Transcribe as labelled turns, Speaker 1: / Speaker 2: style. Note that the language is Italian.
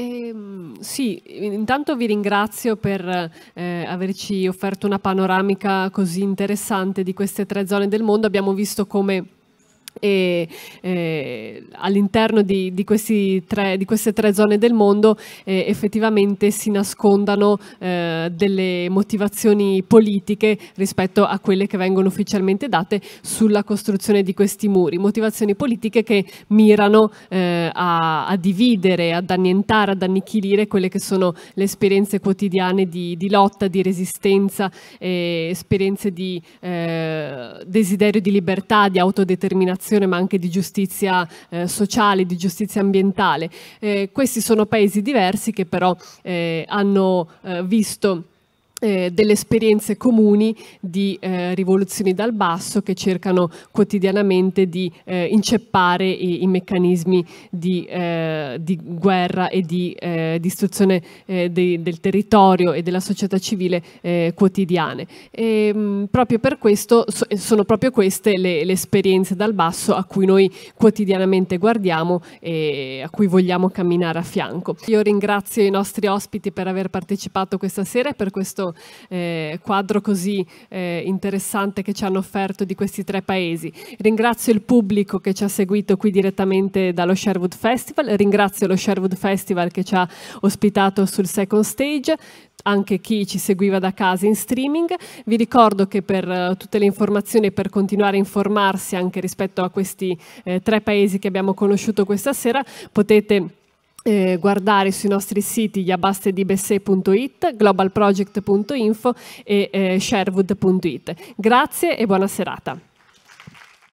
Speaker 1: Eh, sì, intanto vi ringrazio per eh, averci offerto una panoramica così interessante di queste tre zone del mondo. Abbiamo visto come e eh, all'interno di, di, di, queste tre zone del mondo eh, effettivamente si nascondano eh, delle motivazioni politiche rispetto a quelle che vengono ufficialmente date sulla costruzione di questi muri, motivazioni politiche che mirano eh, a, a, dividere, ad annientare, ad annichilire quelle che sono le esperienze quotidiane di, di lotta, di resistenza, eh, esperienze di eh, desiderio di libertà, di autodeterminazione immigrazione ma anche di giustizia eh, sociale, di giustizia ambientale. Eh, questi sono paesi diversi che però eh, hanno eh, visto eh, delle esperienze comuni di eh, rivoluzioni dal basso che cercano quotidianamente di eh, inceppare i, i meccanismi di, eh, di, guerra e di eh, distruzione eh, de, del territorio e della società civile quotidiane. E, ehm, mh, proprio per questo so, sono proprio queste le, le, esperienze dal basso a cui noi quotidianamente guardiamo e a cui vogliamo camminare a fianco. Io ringrazio i nostri ospiti per aver partecipato questa sera e per questo eh, quadro così eh, interessante che ci hanno offerto di questi tre paesi. Ringrazio il pubblico che ci ha seguito qui direttamente dallo Sherwood Festival, ringrazio lo Sherwood Festival che ci ha ospitato sul second stage, anche chi ci seguiva da casa in streaming. Vi ricordo che per eh, tutte le informazioni e per continuare a informarsi anche rispetto a questi eh, tre paesi che abbiamo conosciuto questa sera potete eh, guardare sui nostri siti yabastedibesse.it, globalproject.info e eh, sharewood.it. Grazie e buona serata.